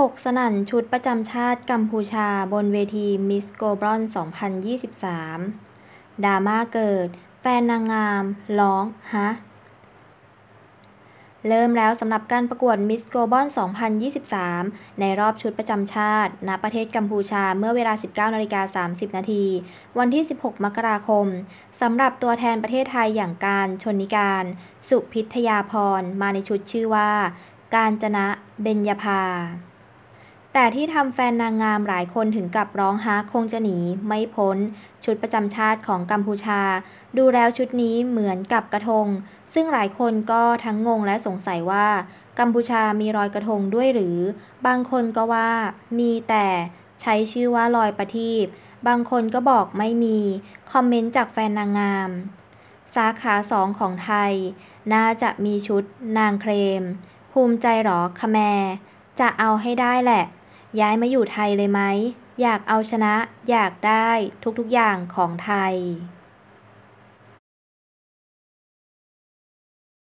ถกสนั่นชุดประจำชาติกัมพูชาบนเวทีมิสโกลบอล2023ดราม่าเกิด แฟนนางงามร้อง ฮะ เริ่มแล้วสำหรับการประกวดมิสโกลบอล2023 ในรอบชุดประจำชาติณประเทศกัมพูชาเมื่อเวลา 19นาฬิกา30นาทีวันที่ 16 มกราคมสำหรับตัวแทนประเทศไทยอย่างการชนนิการ สุพิทยาพรมาในชุดชื่อว่า การจนะเบญญาภาแต่ที่ทำแฟนนางงามหลายคนถึงกับร้องฮาคงจะหนีไม่พ้นชุดประจำชาติของกัมพูชา ดูแล้วชุดนี้เหมือนกับกระทง ซึ่งหลายคนก็ทั้งงงและสงสัยว่า กัมพูชามีรอยกระทงด้วยหรือ บางคนก็ว่า มีแต่ใช้ชื่อว่ารอยประทีป บางคนก็บอกไม่มี คอมเมนต์จากแฟนนางงาม สาขาสองของไทย น่าจะมีชุดนางเครม ภูมิใจหรอคะแมจะเอาให้ได้แหละย้ายมาอยู่ไทยเลยไหม อยากเอาชนะ อยากได้ทุกๆ อย่างของไทย